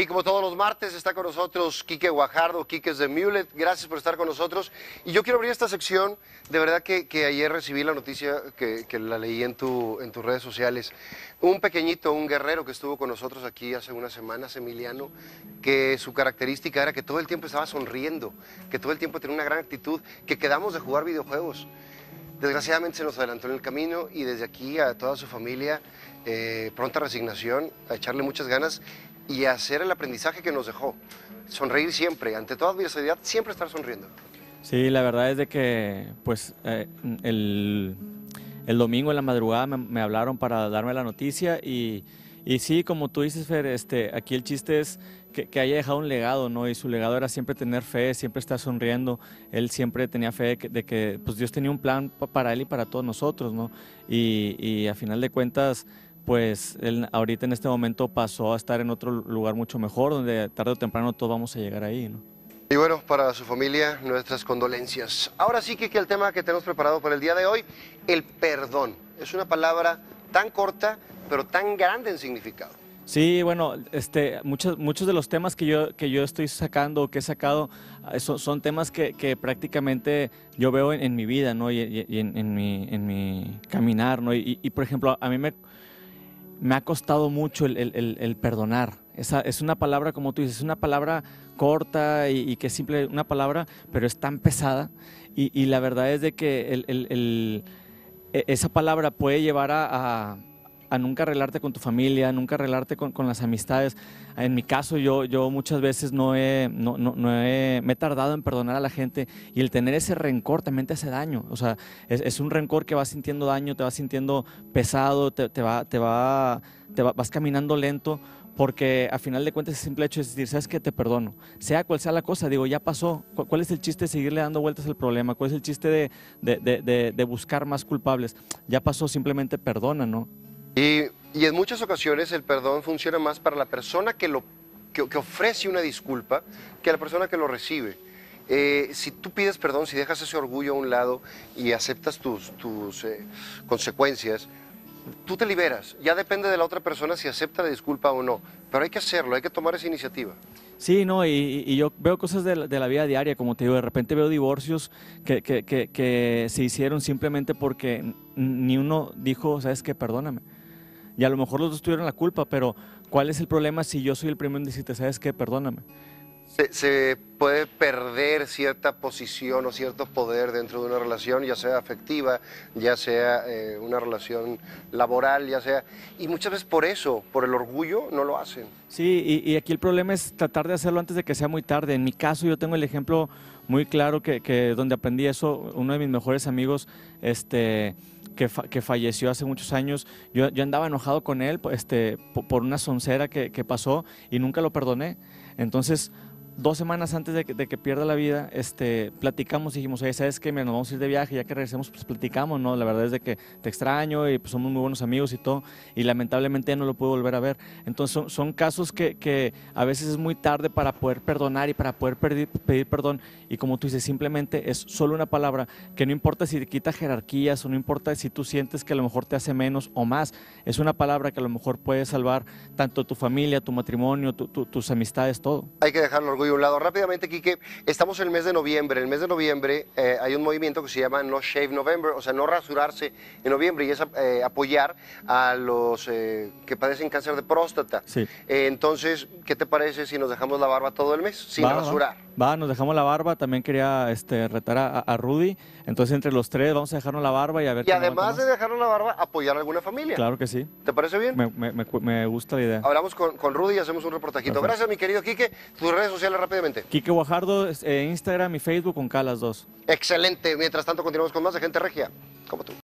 Y como todos los martes está con nosotros Quique Guajardo, Quique de Mulet, gracias por estar con nosotros. Y yo quiero abrir esta sección, de verdad que, ayer recibí la noticia que, la leí en, tus redes sociales. Un pequeñito, un guerrero que estuvo con nosotros aquí hace unas semanas, Emiliano, que su característica era que todo el tiempo estaba sonriendo, que todo el tiempo tenía una gran actitud, que quedamos de jugar videojuegos. Desgraciadamente se nos adelantó en el camino y desde aquí a toda su familia, eh, pronta resignación, a echarle muchas ganas y hacer el aprendizaje que nos dejó. Sonreír siempre, ante toda adversidad, siempre estar sonriendo. Sí, la verdad es de que pues eh, el, domingo en la madrugada me, hablaron para darme la noticia y, y sí, como tú dices, Fer, este, aquí el chiste es que, haya dejado un legado, ¿no? Y su legado era siempre tener fe, siempre estar sonriendo. Él siempre tenía fe de que, de que pues Dios tenía un plan para él y para todos nosotros, ¿no? Y, y a final de cuentas, pues él ahorita en este momento pasó a estar en otro lugar mucho mejor, donde tarde o temprano todos vamos a llegar ahí. ¿no? Y bueno, para su familia, nuestras condolencias. Ahora sí, que el tema que tenemos preparado para el día de hoy, el perdón. Es una palabra tan corta, pero tan grande en significado. Sí, bueno, este, muchos, muchos de los temas que yo, que yo estoy sacando que he sacado ah, son, temas que, prácticamente yo veo en, mi vida, ¿no? Y, en, mi, en mi caminar, ¿no? Y, y, por ejemplo, a mí me, me ha costado mucho el, el, el, perdonar. Esa, es una palabra, como tú dices, es una palabra corta y, que es simple, una palabra, pero es tan pesada. Y, la verdad es de que e, esa palabra puede llevar a a nunca arreglarte con tu familia, a nunca arreglarte con, las amistades. En mi caso, yo, yo muchas veces no, he, no, no, he, me he tardado en perdonar a la gente y el tener ese rencor también te hace daño. O sea, es, un rencor que vas sintiendo daño, te vas sintiendo pesado, te, va, te, va, te vas caminando lento porque a final de cuentas es simple hecho es decir, sabes que te perdono, sea cual sea la cosa, digo, ya pasó, ¿cuál es el chiste de seguirle dando vueltas al problema? ¿Cuál es el chiste de, de, de, de buscar más culpables? Ya pasó, simplemente perdona, ¿no? Y, en muchas ocasiones el perdón funciona más para la persona que, lo, que, ofrece una disculpa que la persona que lo recibe. Eh, si tú pides perdón, si dejas ese orgullo a un lado y aceptas tus, tus eh, consecuencias, tú te liberas. Ya depende de la otra persona si acepta la disculpa o no. Pero hay que hacerlo, hay que tomar esa iniciativa. Sí, no, y, yo veo cosas de la, vida diaria, como te digo, de repente veo divorcios que, que, que se hicieron simplemente porque ni uno dijo, sabes que perdóname y a lo mejor los dos tuvieron la culpa, pero ¿cuál es el problema si yo soy el primero en decirte, sabes qué, perdóname? Se, puede perder cierta posición o cierto poder dentro de una relación, ya sea afectiva, ya sea eh, una relación laboral, ya sea... Y muchas veces por eso, por el orgullo, no lo hacen. Sí, y, aquí el problema es tratar de hacerlo antes de que sea muy tarde. En mi caso yo tengo el ejemplo muy claro que, que donde aprendí eso, uno de mis mejores amigos, este que, falleció hace muchos años. Yo, yo, andaba enojado con él este, por una soncera que, que pasó y nunca lo perdoné. Entonces, dos semanas antes de que, pierda la vida, este, platicamos y dijimos, oye, ¿sabes qué? nos vamos a ir de viaje, ya que regresemos, pues platicamos, ¿no? La verdad es de que te extraño y pues, somos muy buenos amigos y todo, y lamentablemente ya no lo puedo volver a ver. Entonces son, casos que, a veces es muy tarde para poder perdonar y para poder pedir, perdón, y como tú dices, simplemente es solo una palabra, que no importa si te quita jerarquías o no importa si tú sientes que a lo mejor te hace menos o más, es una palabra que a lo mejor puede salvar tanto tu familia, tu matrimonio, tus amistades, todo. Hay que dejar el orgullo un lado. Rápidamente, Quique, estamos en el mes de noviembre. En el mes de noviembre eh, hay un movimiento que se llama No Shave November, o sea, no rasurarse en noviembre, y es eh, apoyar a los eh, que padecen cáncer de próstata. entonces, ¿qué te parece si nos dejamos la barba todo el mes sin rasurar? va, nos dejamos la barba, también quería este, retar a, Rudy, entonces entre los tres vamos a dejarnos la barba y a ver... Y además de dejarnos la barba, apoyar a alguna familia. Claro que sí. ¿Te parece bien? Me, gusta la idea. Hablamos con, Rudy y hacemos un reportajito. Gracias, mi querido Quique. Tus redes sociales rápidamente. Quique Guajardo, eh, Instagram y Facebook con calas las dos. Excelente. Mientras tanto, continuamos con más de Gente Regia, como tú.